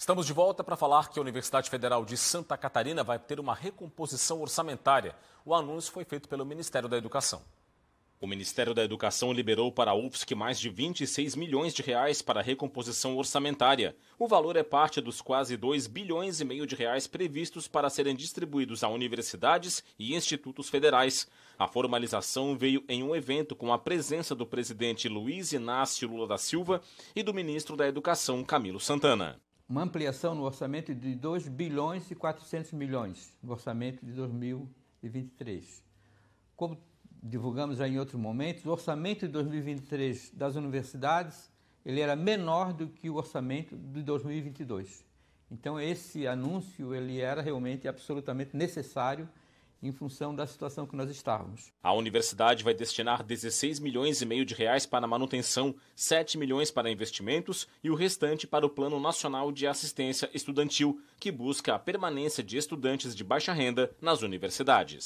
Estamos de volta para falar que a Universidade Federal de Santa Catarina vai ter uma recomposição orçamentária. O anúncio foi feito pelo Ministério da Educação. O Ministério da Educação liberou para a UFSC mais de 26 milhões de reais para a recomposição orçamentária. O valor é parte dos quase 2 bilhões e meio de reais previstos para serem distribuídos a universidades e institutos federais. A formalização veio em um evento com a presença do presidente Luiz Inácio Lula da Silva e do ministro da Educação Camilo Santana uma ampliação no orçamento de 2 bilhões e 400 milhões no orçamento de 2023. Como divulgamos já em outros momentos, o orçamento de 2023 das universidades ele era menor do que o orçamento de 2022. Então esse anúncio ele era realmente absolutamente necessário em função da situação que nós estávamos. A universidade vai destinar 16 milhões e meio de reais para manutenção, 7 milhões para investimentos e o restante para o Plano Nacional de Assistência Estudantil, que busca a permanência de estudantes de baixa renda nas universidades.